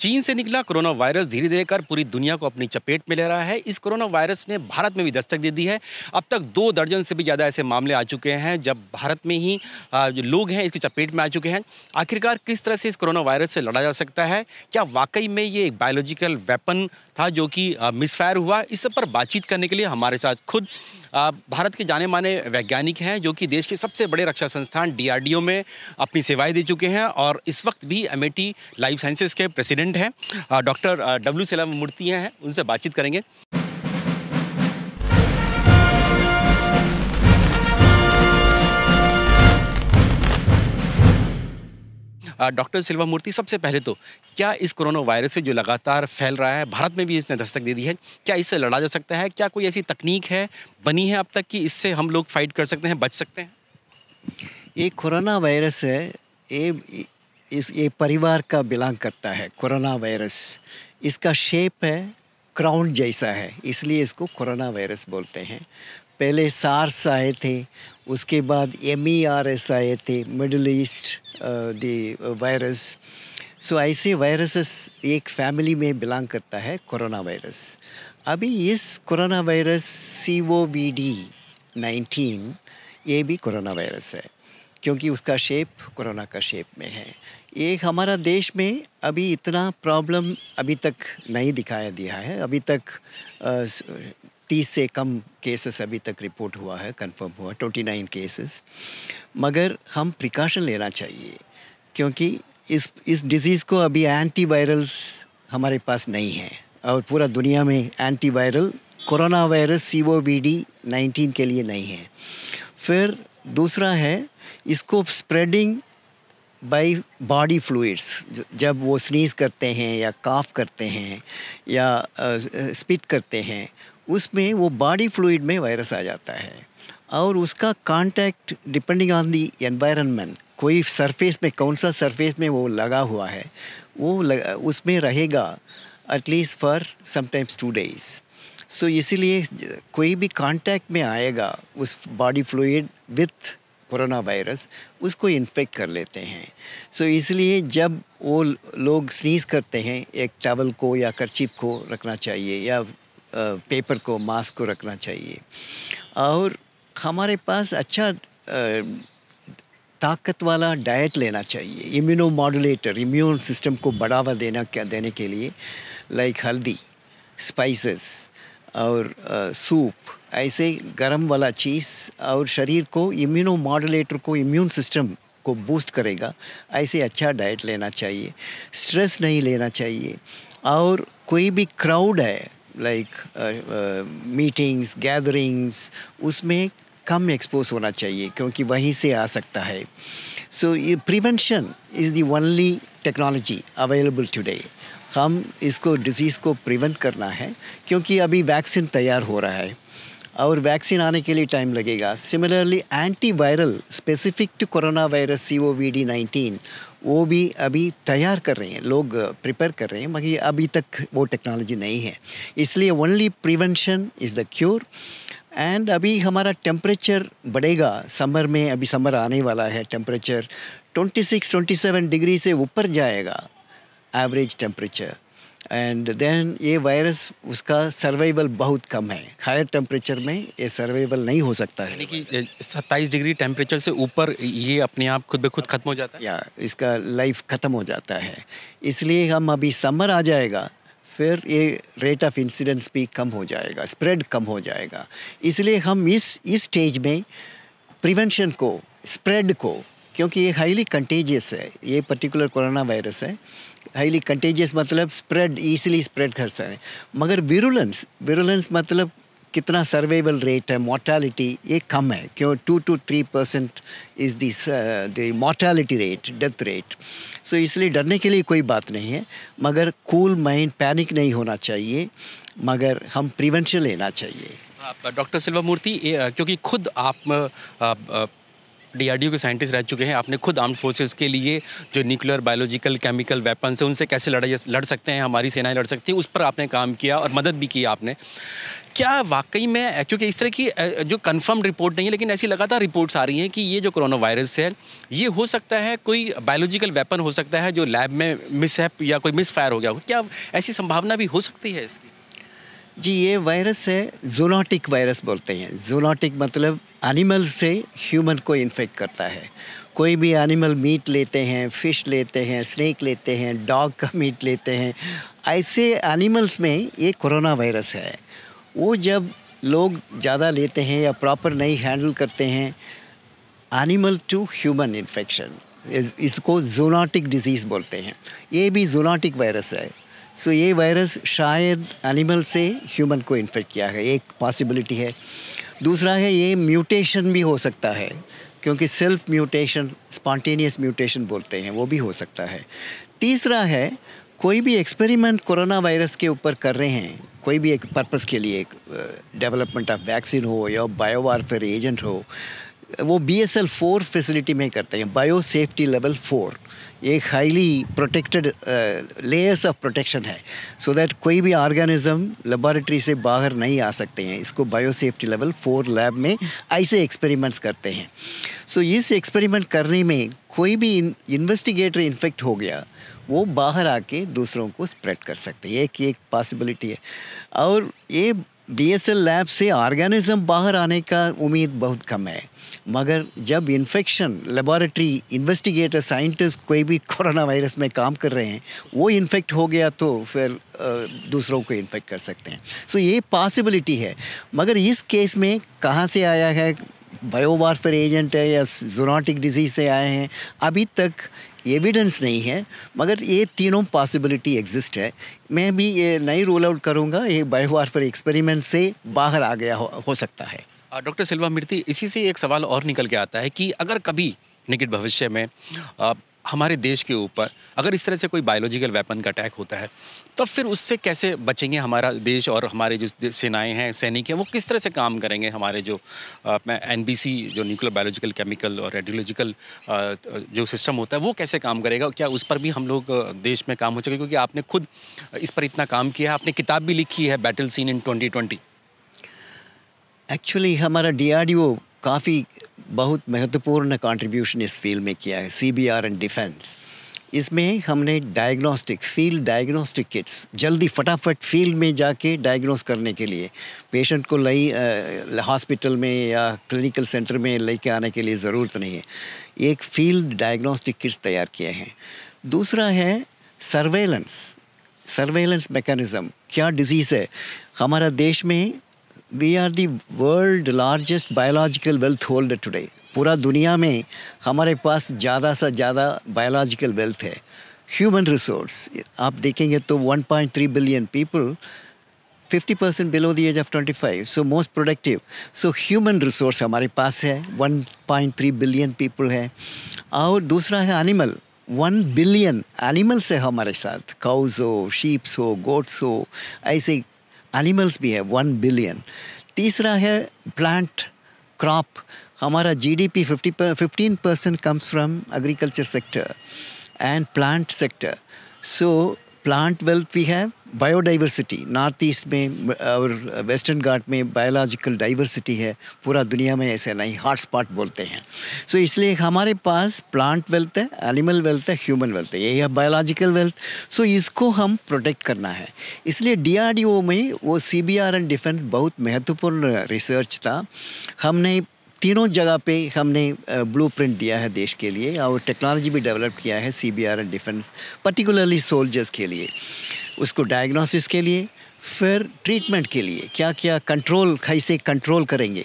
चीन से निकला कोरोना वायरस धीरे धीरे कर पूरी दुनिया को अपनी चपेट में ले रहा है इस कोरोना वायरस ने भारत में भी दस्तक दे दी है अब तक दो दर्जन से भी ज़्यादा ऐसे मामले आ चुके हैं जब भारत में ही जो लोग हैं इसकी चपेट में आ चुके हैं आखिरकार किस तरह से इस कोरोना वायरस से लड़ा जा सकता है क्या वाकई में ये एक बायोलॉजिकल वेपन था जो कि मिसफायर हुआ इस सब पर बातचीत करने के लिए हमारे साथ खुद भारत के जाने माने वैज्ञानिक हैं जो कि देश के सबसे बड़े रक्षा संस्थान डी में अपनी सेवाएं दे चुके हैं और इस वक्त भी एम लाइफ साइंसेस के प्रेसिडेंट हैं डॉक्टर डब्ल्यू सेलम मूर्ति हैं उनसे बातचीत करेंगे डॉक्टर सिल्वा मूर्ति सबसे पहले तो क्या इस कोरोना वायरस से जो लगातार फैल रहा है भारत में भी इसने दस्तक दे दी है क्या इससे लड़ा जा सकता है क्या कोई ऐसी तकनीक है बनी है अब तक कि इससे हम लोग फाइट कर सकते हैं बच सकते हैं ये कोरोना वायरस है ये इस ये परिवार का बिलोंग करता है कोरोना वायरस इसका शेप है क्राउन जैसा है इसलिए इसको कोरोना वायरस बोलते हैं पहले सार्स आए थे उसके बाद एम ई आर एस आए थे middle east the virus so ऐसे वायरसेस एक फैमिली में बिलोंग करता है कोरोना वायरस अभी इस corona virus C O V D nineteen ये भी कोरोना वायरस है क्योंकि उसका शेप कोरोना का शेप में है ये हमारा देश में अभी इतना प्रॉब्लम अभी तक नहीं दिखाया दिया है अभी तक तीस से कम केसेस अभी तक रिपोर्ट हुआ है कंफर्म हुआ ट्वेंटी नाइन केसेस मगर हम प्रिकॉशन लेना चाहिए क्योंकि इस इस डिज़ीज़ को अभी एंटीवायरल्स हमारे पास नहीं है और पूरा दुनिया में antiviral corona virus C O V D nineteen के लिए नहीं है फिर दूसरा है इसको स्प्रेडिंग बाई बॉडी फ्लूड्स जब वो स्नीज करते हैं या काफ करते हैं या स्पिट करते हैं उसमें वो बॉडी फ्लूड में वायरस आ जाता है और उसका contact depending on the environment कोई सरफेस में कौन सा सरफेस में वो लगा हुआ है वो लग, उसमें रहेगा at least for sometimes two days so इसीलिए कोई भी कांटेक्ट में आएगा उस body fluid with corona virus उसको इन्फेक्ट कर लेते हैं सो so, इसलिए जब वो लोग स्नीज़ करते हैं एक टावल को या करचिप को रखना चाहिए या पेपर को मास्क को रखना चाहिए और हमारे पास अच्छा ताकत वाला डाइट लेना चाहिए इम्यूनो मॉडुलेटर इम्यून सिस्टम को बढ़ावा देना क्या देने के लिए लाइक हल्दी स्पाइसेस और सूप ऐसे गरम वाला चीज़ और शरीर को इम्यूनो मॉडुलेटर को इम्यून सिस्टम को बूस्ट करेगा ऐसे अच्छा डाइट लेना चाहिए स्ट्रेस नहीं लेना चाहिए और कोई भी क्राउड है लाइक मीटिंग्स गैदरिंग्स उसमें कम एक्सपोज होना चाहिए क्योंकि वहीं से आ सकता है सो ये prevention is the only technology available today हम इसको डिज़ीज़ को प्रिवेंट करना है क्योंकि अभी वैक्सीन तैयार हो रहा है और वैक्सीन आने के लिए टाइम लगेगा similarly antiviral specific to corona virus C O V D nineteen वो भी अभी तैयार कर रहे हैं लोग प्रिपेयर कर रहे हैं मगर अभी तक वो टेक्नोलॉजी नहीं है इसलिए only prevention is the cure and अभी हमारा टेम्परेचर बढ़ेगा समर में अभी समर आने वाला है टेम्परेचर 26, 27 डिग्री से ऊपर जाएगा एवरेज टेम्परेचर एंड देन ये वायरस उसका सर्वाइवल बहुत कम है हायर टेम्परेचर में ये सर्वाइवल नहीं हो सकता है कि सत्ताईस डिग्री टेम्परेचर से ऊपर ये अपने आप खुद ब खुद ख़त्म हो जाता है या इसका लाइफ ख़त्म हो जाता है इसलिए हम अभी समर आ जाएगा फिर ये रेट ऑफ इंसिडेंस भी कम हो जाएगा स्प्रेड कम हो जाएगा इसलिए हम इस इस स्टेज में प्रिवेंशन को स्प्रेड को क्योंकि ये हाईली कंटेजियस है ये पर्टिकुलर कोरोना वायरस है हाईली कंटेजियस मतलब स्प्रेड ईजिली स्प्रेड कर सकते हैं मगर विरुलेंस विरुलेंस मतलब कितना सर्वेबल रेट है मोर्टैलिटी ये कम है क्यों two two three percent is this the mortality rate death rate so इसलिए डरने के लिए कोई बात नहीं है मगर कूल माइंड पैनिक नहीं होना चाहिए मगर हम प्रिवेंशन लेना चाहिए डॉक्टर सिल्वा मूर्ति क्योंकि खुद आप, आप डीआरडीओ के साइंटिस्ट रह चुके हैं आपने खुद आर्म फोर्सेस के लिए जो न्यूक्लियर बायोलॉजिकल केमिकल वेपन है उनसे कैसे लड़ाई लड़ सकते हैं हमारी सेनाएं लड़ सकती हैं उस पर आपने काम किया और मदद भी की आपने क्या वाकई में क्योंकि इस तरह की जो कंफर्म रिपोर्ट नहीं है लेकिन ऐसी लगातार रिपोर्ट्स आ रही हैं कि ये जो कोरोना वायरस है ये हो सकता है कोई बायोलॉजिकल वेपन हो सकता है जो लैब में मिसहैप या कोई मिसफायर हो गया हो क्या ऐसी संभावना भी हो सकती है इसकी जी ये वायरस है जोलॉटिक वायरस बोलते हैं जोलॉटिक मतलब एनिमल से ह्यूमन को इन्फेक्ट करता है कोई भी एनिमल मीट लेते हैं फिश लेते हैं स्नैक लेते हैं डॉग का मीट लेते हैं ऐसे एनिमल्स में ये कोरोना वायरस है वो जब लोग ज़्यादा लेते हैं या प्रॉपर नहीं हैंडल करते हैं एनिमल टू ह्यूमन इन्फेक्शन इसको जोनाटिक डिजीज़ बोलते हैं ये भी जोनाटिक वायरस है सो so, ये वायरस शायद एनिमल से ह्यूमन को इन्फेक्ट किया है एक पॉसिबिलिटी है दूसरा है ये म्यूटेशन भी हो सकता है क्योंकि सेल्फ म्यूटेशन स्पॉन्टेनियस म्यूटेशन बोलते हैं वो भी हो सकता है तीसरा है कोई भी एक्सपेरिमेंट कोरोना वायरस के ऊपर कर रहे हैं कोई भी एक पर्पस के लिए एक डेवलपमेंट ऑफ वैक्सीन हो या बायोवारफेयर एजेंट हो वो B S L four facility में करते हैं बायो सेफ्टी लेवल फोर एक highly protected layers of protection है सो so दैट कोई भी ऑर्गेनिज्म लेबॉरेटरी से बाहर नहीं आ सकते हैं इसको biosafety level four lab में ऐसे एक्सपेरिमेंट्स करते हैं सो so, इस एक्सपेरिमेंट करने में कोई भी इन्वेस्टिगेटर इन्फेक्ट हो गया वो बाहर आके दूसरों को स्प्रेड कर सकते हैं एक एक पॉसिबिलिटी है और ये एल लैब से ऑर्गेनिज्म बाहर आने का उम्मीद बहुत कम है मगर जब इन्फेक्शन लेबॉरेटरी इन्वेस्टिगेटर साइंटिस्ट कोई भी कोरोना वायरस में काम कर रहे हैं वो इन्फेक्ट हो गया तो फिर दूसरों को इन्फेक्ट कर सकते हैं सो ये पॉसिबिलिटी है मगर इस केस में कहाँ से आया है बायोवारफेयर एजेंट है या जोनाटिक डिजीज से आए हैं अभी तक एविडेंस नहीं है मगर ये तीनों पॉसिबिलिटी एग्जिस्ट है मैं भी ये नहीं रोल आउट करूँगा ये बायोवार पर एक्सपेरिमेंट से बाहर आ गया हो, हो सकता है डॉक्टर सिल्वा मिर्ती इसी से एक सवाल और निकल के आता है कि अगर कभी निकट भविष्य में हमारे देश के ऊपर अगर इस तरह से कोई बायोलॉजिकल वेपन का अटैक होता है तब तो फिर उससे कैसे बचेंगे हमारा देश और हमारे जो सेनाएं हैं सैनिक हैं वो किस तरह से काम करेंगे हमारे जो एन जो न्यूक्लियर बायोलॉजिकल केमिकल और रेडियोलॉजिकल जो सिस्टम होता है वो कैसे काम करेगा क्या उस पर भी हम लोग देश में काम हो सके क्योंकि आपने खुद इस पर इतना काम किया है आपने किताब भी लिखी है battle scene in twenty actually हमारा डी काफ़ी बहुत महत्वपूर्ण कंट्रीब्यूशन इस फील्ड में किया है C B R and defence इसमें हमने डायग्नोस्टिक फील्ड डायग्नोस्टिक किट्स जल्दी फटाफट फील्ड में जाके डायग्नोस करने के लिए पेशेंट को लई हॉस्पिटल में या क्लिनिकल सेंटर में लेके आने के लिए ज़रूरत नहीं है एक फील्ड डायग्नोस्टिक किट्स तैयार किए हैं दूसरा है सर्वेलेंस सर्वेलेंस मैकेनिज़्म क्या डिजीज़ है हमारा देश में we are the world largest biological wealth holder today पूरा दुनिया में हमारे पास ज़्यादा से ज़्यादा बायोलॉजिकल वेल्थ है ह्यूमन रिसोर्स आप देखेंगे तो 1.3 billion people 50 percent below the age of 25 so most productive so human resource हमारे पास है 1.3 बिलियन पीपल है और दूसरा है एनिमल वन बिलियन एनिमल्स है हमारे साथ काउज हो शीप्स हो गोट्स हो ऐसे एनिमल्स भी है वन बिलियन तीसरा है प्लांट क्रॉप हमारा जीडीपी पर fifteen percent comes from agriculture sector and plant sector so plant wealth भी है बायोडाइवर्सिटी नॉर्थ ईस्ट में और वेस्टर्न घाट में बायोलॉजिकल डाइवर्सिटी है पूरा दुनिया में ऐसे नहीं हॉटस्पॉट बोलते हैं सो so, इसलिए हमारे पास प्लांट वेल्थ है एनिमल वेल्थ है ह्यूमन वेल्थ है यही है बायोलॉजिकल वेल्थ सो इसको हम प्रोटेक्ट करना है इसलिए डीआरडीओ में वो C B R and defence बहुत महत्वपूर्ण रिसर्च था हमने तीनों जगह पे हमने ब्लूप्रिंट दिया है देश के लिए और टेक्नोलॉजी भी डेवलप किया है C B R and defence particularly soldiers के लिए उसको डायग्नोसिस के लिए फिर ट्रीटमेंट के लिए क्या क्या कंट्रोल कैसे कंट्रोल करेंगे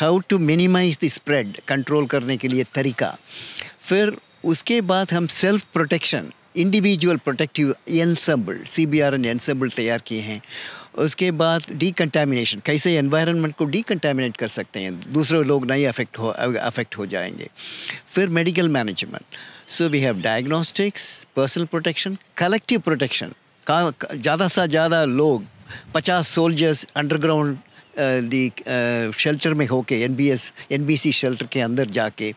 how to minimise the spread control करने के लिए तरीका फिर उसके बाद हम self protection individual protective ensemble C B R N ensemble तैयार किए हैं उसके बाद डीकंटामिनेशन कैसे एनवायरनमेंट को डीकंटामिनेट कर सकते हैं दूसरे लोग नहीं अफेक्ट हो अफेक्ट हो जाएंगे फिर medical management so we have diagnostics personal protection collective protection ज़्यादा से ज़्यादा लोग पचास सोल्जर्स अंडरग्राउंड दी शेल्टर में होके N B S N B C shelter के अंदर जाके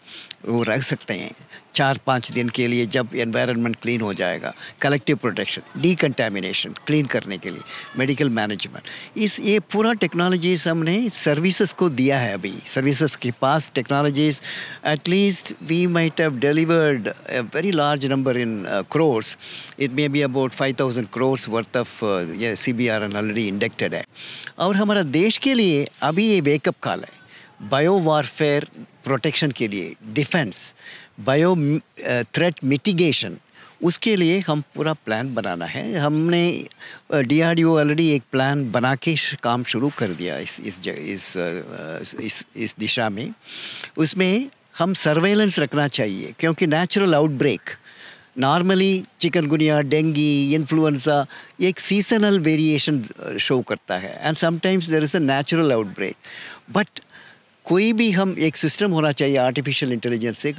वो रख सकते हैं चार पाँच दिन के लिए जब एनवायरनमेंट क्लीन हो जाएगा कलेक्टिव प्रोटेक्शन डीकंटेमिनेशन क्लीन करने के लिए मेडिकल मैनेजमेंट इस ये पूरा टेक्नोलॉजीज हमने सर्विसेज को दिया है अभी सर्विसेज के पास technologies at least we might have delivered very large number in crores it may be about five thousand crores worth of ये C B R N already inducted है और हमारा देश के लिए अभी ये वेकअप कॉल है बायो वारफेयर प्रोटेक्शन के लिए डिफेंस बायो थ्रेट मिटिगेशन उसके लिए हम पूरा प्लान बनाना है हमने डीआरडीओ uh, ऑलरेडी एक प्लान बना के काम शुरू कर दिया इस इस uh, इस इस इस दिशा में उसमें हम सर्वेलेंस रखना चाहिए क्योंकि natural outbreak normally chikungunya dengue influenza एक सीजनल वेरिएशन शो करता है and sometimes there is a natural outbreak but कोई भी हम एक सिस्टम होना चाहिए आर्टिफिशियल इंटेलिजेंस से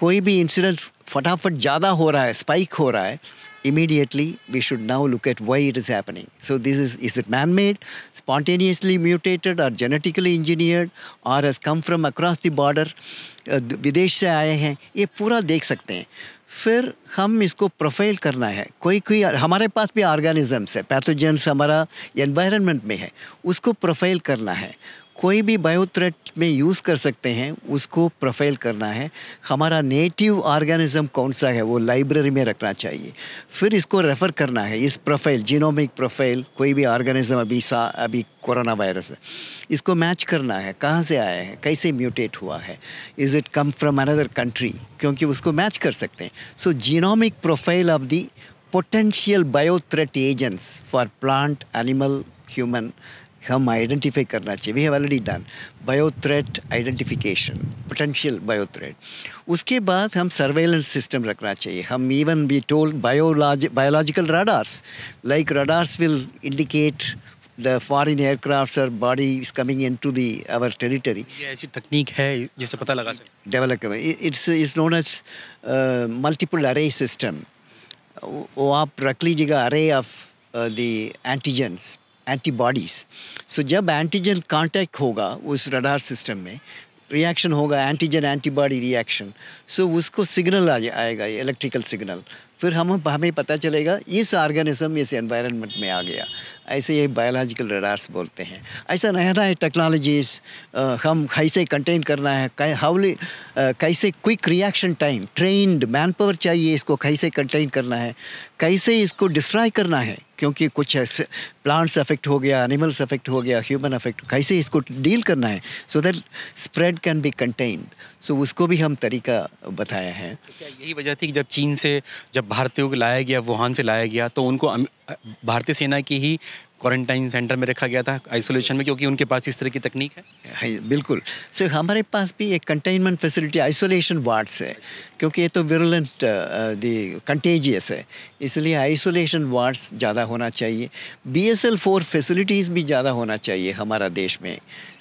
कोई भी इंसिडेंस फटाफट ज़्यादा हो रहा है स्पाइक हो रहा है immediately we should now look at why it is happening so this is is it man made spontaneously mutated or genetically engineered or has come from across the border uh, विदेश से आए हैं ये पूरा देख सकते हैं फिर हम इसको प्रोफाइल करना है कोई कोई हमारे पास भी ऑर्गेनिजम्स है पैथोजेंस हमारा एनवायरनमेंट में है उसको प्रोफाइल करना है कोई भी बायोथ्रेट में यूज़ कर सकते हैं उसको प्रोफाइल करना है हमारा नेटिव ऑर्गेनिज्म कौन सा है वो लाइब्रेरी में रखना चाहिए फिर इसको रेफ़र करना है इस प्रोफाइल जीनोमिक प्रोफाइल कोई भी ऑर्गेनिज्म अभी सा अभी कोरोना वायरस है इसको मैच करना है कहाँ से आया है कैसे म्यूटेट हुआ है is it come from another country क्योंकि उसको मैच कर सकते हैं so genomic profile of the potential biothreat agents for plant animal human हम आइडेंटिफाई करना चाहिए we have already done biothreat identification potential biothreat उसके बाद हम सर्वेलेंस सिस्टम रखना चाहिए हम even be told biology biological radars like radars will indicate the foreign aircraft और body is coming into the our territory ऐसी तकनीक है जिसे पता लगा डेवलप कर it's is known as multiple array system वो आप रख लीजिएगा array of the antigens antibodies so जब एंटीजन कांटेक्ट होगा उस रडार सिस्टम में रिएक्शन होगा एंटीजन एंटीबॉडी रिएक्शन सो उसको सिग्नल आ आएगा इलेक्ट्रिकल सिग्नल फिर हम हमें पता चलेगा इस ऑर्गेनिज्म इस एनवायरनमेंट में आ गया ऐसे ये बायोलॉजिकल रडार्स बोलते हैं ऐसा नया नया टेक्नोलॉजीज हम कैसे कंटेन करना है हाउली कैसे quick reaction time trained man power चाहिए इसको कैसे कंटेन करना है कैसे इसको डिस्ट्रॉय करना है क्योंकि कुछ प्लांट्स अफेक्ट हो गया एनिमल्स अफेक्ट हो गया ह्यूमन अफेक्ट कैसे इसको डील करना है so that spread can be contained so उसको भी हम तरीका बताया है तो क्या यही वजह थी कि जब चीन से जब भारतीयों को लाया गया वुहान से लाया गया तो उनको भारतीय सेना की ही क्वारंटाइन सेंटर में रखा गया था आइसोलेशन में क्योंकि उनके पास इस तरह की तकनीक है हाँ बिल्कुल सर हमारे पास भी एक कंटेनमेंट फैसिलिटी आइसोलेशन वार्ड्स है क्योंकि ये तो विरलेंट दी कंटेजियस है इसलिए आइसोलेशन वार्ड्स ज़्यादा होना चाहिए B S L four facilities भी ज़्यादा होना चाहिए हमारा देश में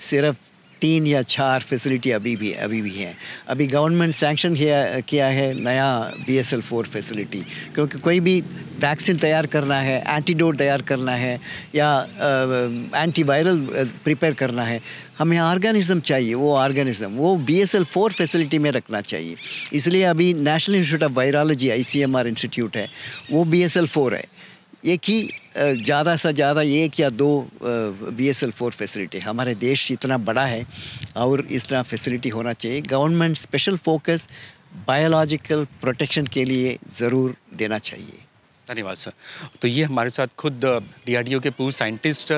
सिर्फ तीन या चार फैसिलिटी अभी भी अभी भी हैं अभी गवर्नमेंट सैंक्शन किया किया है नया B S L four facility क्योंकि कोई भी वैक्सीन तैयार करना है एंटीडोट तैयार करना है या एंटीवायरल प्रिपेयर करना है हमें ऑर्गेनिज्म चाहिए वो ऑर्गेनिज्म वो B S L four facility में रखना चाहिए इसलिए अभी national institute of virology I C M R institute है वो बी एस एल फोर है एक ही ज़्यादा से ज़्यादा एक या दो B S L four facility हमारे देश इतना बड़ा है और इस तरह फैसिलिटी होना चाहिए government special focus biological protection के लिए ज़रूर देना चाहिए धन्यवाद सर तो ये हमारे साथ खुद डीआरडीओ के पूर्व scientist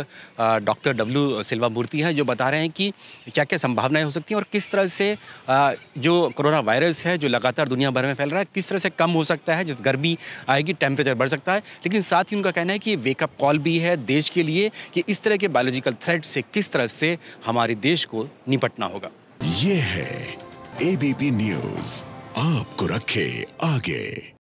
doctor W Selvamurthy हैं जो बता रहे हैं कि क्या क्या संभावनाएं हो सकती हैं और किस तरह से जो कोरोना वायरस है जो लगातार दुनिया भर में फैल रहा है किस तरह से कम हो सकता है जब गर्मी आएगी टेम्परेचर बढ़ सकता है लेकिन साथ ही उनका कहना है कि वेकअप कॉल भी है देश के लिए कि इस तरह के बायोलॉजिकल थ्रेट से किस तरह से हमारे देश को निपटना होगा ये है एबीपी न्यूज आपको रखे आगे